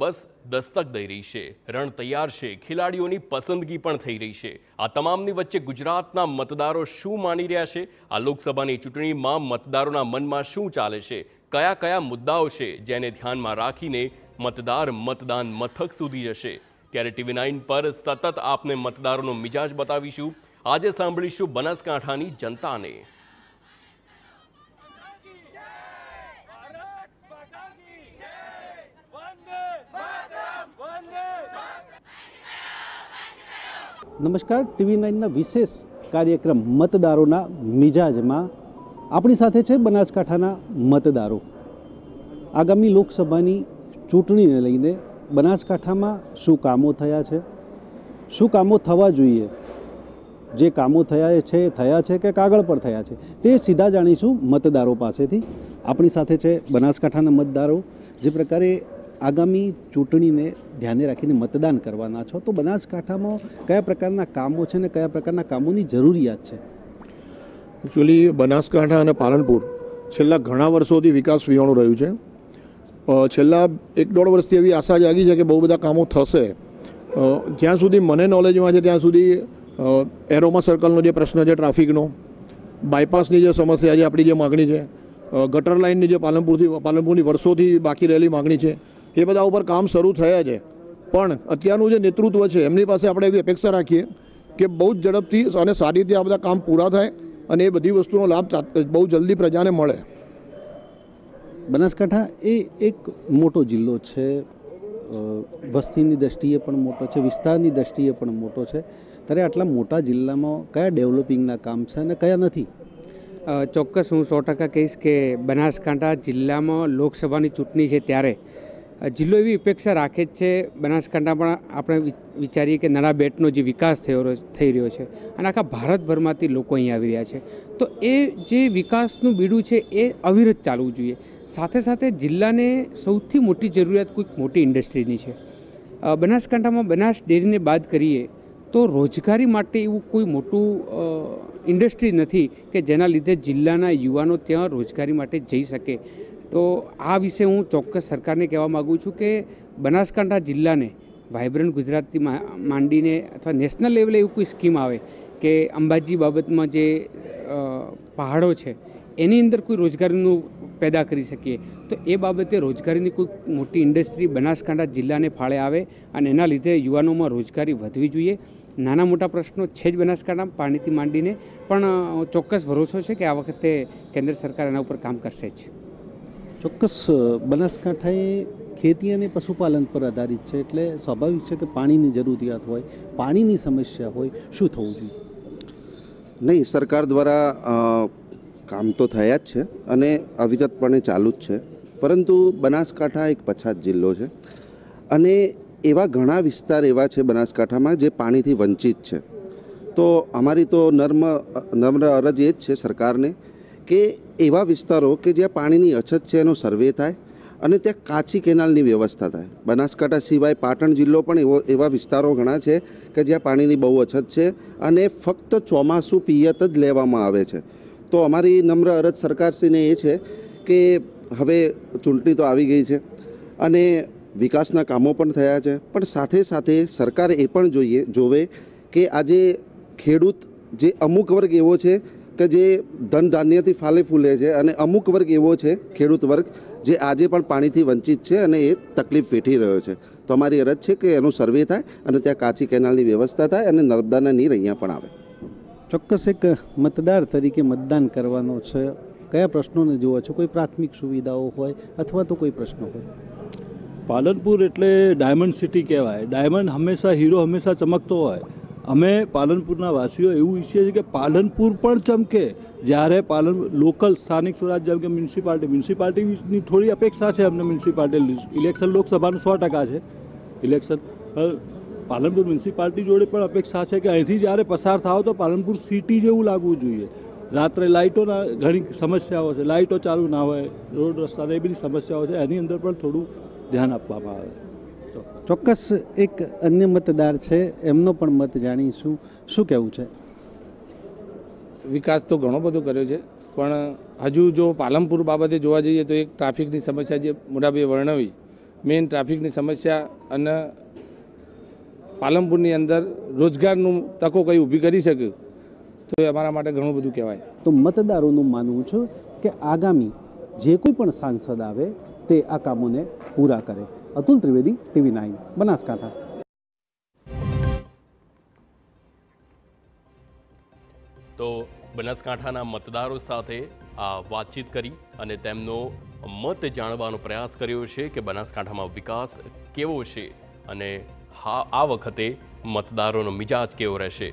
બસ દસ્તક દઈ રહી છે રણ તૈયાર છે ખેલાડીઓની પસંદગી પણ થઈ રહી છે આ તમામની વચ્ચે ગુજરાતના મતદારો શું માની રહ્યા છે આ લોકસભાની ચૂંટણીમાં મતદારોના મનમાં શું ચાલે છે કયા કયા મુદ્દાઓ છે જેને ધ્યાનમાં રાખીને મતદાર મતદાન મથક સુધી જશે ત્યારે ટીવી નાઇન પર સતત આપને મતદારોનો મિજાજ બતાવીશું આજે સાંભળીશું બનાસકાંઠાની જનતાને નમસ્કાર ટીવી નાઇનના વિશેષ કાર્યક્રમ મતદારોના મિજાજમાં આપણી સાથે છે બનાસકાંઠાના મતદારો આગામી લોકસભાની ચૂંટણીને લઈને બનાસકાંઠામાં શું કામો થયા છે શું કામો થવા જોઈએ જે કામો થયા છે થયા છે કે કાગળ પર થયા છે તે સીધા જાણીશું મતદારો પાસેથી આપણી સાથે છે બનાસકાંઠાના મતદારો જે પ્રકારે આગામી ચૂંટણીને ધ્યાને રાખીને મતદાન કરવાના છો તો બનાસકાંઠામાં કયા પ્રકારના કામો છે અને કયા પ્રકારના કામોની જરૂરિયાત છે એકચ્યુઅલી બનાસકાંઠા અને પાલનપુર છેલ્લા ઘણા વર્ષોથી વિકાસ વિહોણું રહ્યું છે છેલ્લા એક દોઢ વર્ષથી એવી આશા જાગી છે કે બહુ બધા કામો થશે જ્યાં સુધી મને નોલેજમાં છે ત્યાં સુધી એરોમા સર્કલનો જે પ્રશ્ન છે ટ્રાફિકનો બાયપાસની જે સમસ્યા છે આપણી જે માગણી છે ગટર લાઇનની જે પાલનપુરથી પાલનપુરની વર્ષોથી બાકી રહેલી માગણી છે એ બધા ઉપર કામ શરૂ થયા છે પણ અત્યારનું જે નેતૃત્વ છે એમની પાસે આપણે એવી અપેક્ષા રાખીએ કે બહુ જ ઝડપથી અને સારી રીતે આ બધા કામ પૂરા થાય અને એ બધી વસ્તુનો લાભ બહુ જલ્દી પ્રજાને મળે બનાસકાંઠા એ એક મોટો જિલ્લો છે વસ્તીની દ્રષ્ટિએ પણ મોટો છે વિસ્તારની દ્રષ્ટિએ પણ મોટો છે ત્યારે આટલા મોટા જિલ્લામાં કયા ડેવલપિંગના કામ છે અને કયા નથી ચોક્કસ હું સો ટકા કહીશ કે બનાસકાંઠા જિલ્લામાં લોકસભાની ચૂંટણી છે ત્યારે જિલ્લો એવી અપેક્ષા રાખે જ છે બનાસકાંઠા પણ આપણે વિચારીએ કે નળા બેટનો જે વિકાસ થયો થઈ રહ્યો છે અને આખા ભારતભરમાંથી લોકો અહીં આવી રહ્યા છે તો એ જે વિકાસનું બીડું છે એ અવિરત ચાલવું જોઈએ સાથે સાથે જિલ્લાને સૌથી મોટી જરૂરિયાત કોઈક મોટી ઇન્ડસ્ટ્રીની છે બનાસકાંઠામાં બનાસ ડેરીને બાદ કરીએ તો રોજગારી માટે એવું કોઈ મોટું ઇન્ડસ્ટ્રી નથી કે જેના લીધે જિલ્લાના યુવાનો ત્યાં રોજગારી માટે જઈ શકે તો આ વિશે હું ચોક્કસ સરકારને કહેવા માગું છું કે બનાસકાંઠા જિલ્લાને વાઇબ્રન્ટ ગુજરાતથી માંડીને અથવા નેશનલ લેવલે એવું કોઈ સ્કીમ આવે કે અંબાજી બાબતમાં જે પહાડો છે એની અંદર કોઈ રોજગારીનું પેદા કરી શકીએ તો એ બાબતે રોજગારીની કોઈ મોટી ઇન્ડસ્ટ્રી બનાસકાંઠા જિલ્લાને ફાળે આવે અને એના લીધે યુવાનોમાં રોજગારી વધવી જોઈએ નાના મોટા પ્રશ્નો છે જ બનાસકાંઠા પાણીથી માંડીને પણ ચોક્કસ ભરોસો છે કે આ વખતે કેન્દ્ર સરકાર એના ઉપર કામ કરશે જ ચોક્કસ બનાસકાંઠા એ ખેતી અને પશુપાલન પર આધારિત છે એટલે સ્વાભાવિક છે કે પાણીની જરૂરિયાત હોય પાણીની સમસ્યા હોય શું થવું જોઈએ નહીં સરકાર દ્વારા કામ તો થયા જ છે અને અવિરતપણે ચાલુ જ છે પરંતુ બનાસકાંઠા એક પછાત જિલ્લો છે અને એવા ઘણા વિસ્તાર એવા છે બનાસકાંઠામાં જે પાણીથી વંચિત છે તો અમારી તો નર્મ નમ્ર અરજ એ જ છે સરકારને કે એવા વિસ્તારો કે જ્યાં પાણીની અછત છે એનો સર્વે થાય અને ત્યાં કાચી કેનાલની વ્યવસ્થા થાય બનાસકાંઠા સિવાય પાટણ જિલ્લો પણ એવો એવા વિસ્તારો ઘણા છે કે જ્યાં પાણીની બહુ અછત છે અને ફક્ત ચોમાસું પિયત જ લેવામાં આવે છે તો અમારી નમ્ર અરજ સરકારશ્રીને એ છે કે હવે ચૂંટણી તો આવી ગઈ છે અને વિકાસના કામો પણ થયા છે પણ સાથે સાથે સરકાર એ પણ જોઈએ જોવે કે આજે ખેડૂત જે અમુક વર્ગ એવો છે કે જે ધન ધાન્યથી ફાલે ફૂલે છે અને અમુક વર્ગ એવો છે ખેડૂત વર્ગ જે આજે પણ પાણીથી વંચિત છે અને એ તકલીફ વેઠી રહ્યો છે તો અમારી અરજ છે કે એનો સર્વે થાય અને ત્યાં કાચી કેનાલની વ્યવસ્થા થાય અને નર્મદાના નીર અહીંયા પણ આવે ચોક્કસ એક મતદાર તરીકે મતદાન કરવાનો છે કયા પ્રશ્નોને જુઓ છો કોઈ પ્રાથમિક સુવિધાઓ હોય અથવા તો કોઈ પ્રશ્નો હોય પાલનપુર એટલે ડાયમંડ સિટી કહેવાય ડાયમંડ હંમેશા હીરો હંમેશા ચમકતો હોય અમે પાલનપુરના વાસીઓ એવું ઈચ્છીએ છીએ કે પાલનપુર પણ ચમકે જ્યારે પાલન લોકલ સ્થાનિક સ્વરાજ જેમ કે મ્યુનિસિપાલિટી મ્યુનિસિપાલિટીની થોડી અપેક્ષા છે અમને મ્યુનિસિપાલિટી ઇલેક્શન લોકસભાનું સો ટકા છે ઇલેક્શન પાલનપુર મ્યુનિસિપાલિટી જોડે પણ અપેક્ષા છે કે અહીંથી જ્યારે પસાર થાવ તો પાલનપુર સિટી જેવું લાગવું જોઈએ રાત્રે લાઇટોના ઘણી સમસ્યાઓ છે લાઇટો ચાલુ ના હોય રોડ રસ્તાને એ બધી સમસ્યાઓ છે એની અંદર પણ થોડું ધ્યાન આપવામાં આવે ચોક્કસ એક અન્ય મતદાર છે એમનો પણ મત જાણીશું શું કહેવું છે વિકાસ તો ઘણો બધો કર્યો છે પણ હજુ જો પાલનપુર બાબતે જોવા જઈએ તો એક ટ્રાફિકની સમસ્યા જે મોટાભાઈ વર્ણવી મેઇન ટ્રાફિકની સમસ્યા અને પાલનપુરની અંદર રોજગારનું તકો કંઈ ઊભી કરી શક્યું તો એ અમારા માટે ઘણું બધું કહેવાય તો મતદારોનું માનવું છું કે આગામી જે કોઈ પણ સાંસદ આવે તે આ કામોને પૂરા કરે અતુલ ત્રિવેદી ટીવી નાઇન બનાસકાંઠા તો બનાસકાંઠાના મતદારો સાથે આ વાતચીત કરી અને તેમનો મત જાણવાનો પ્રયાસ કર્યો છે કે બનાસકાંઠામાં વિકાસ કેવો છે અને હા આ વખતે મતદારોનો મિજાજ કેવો રહેશે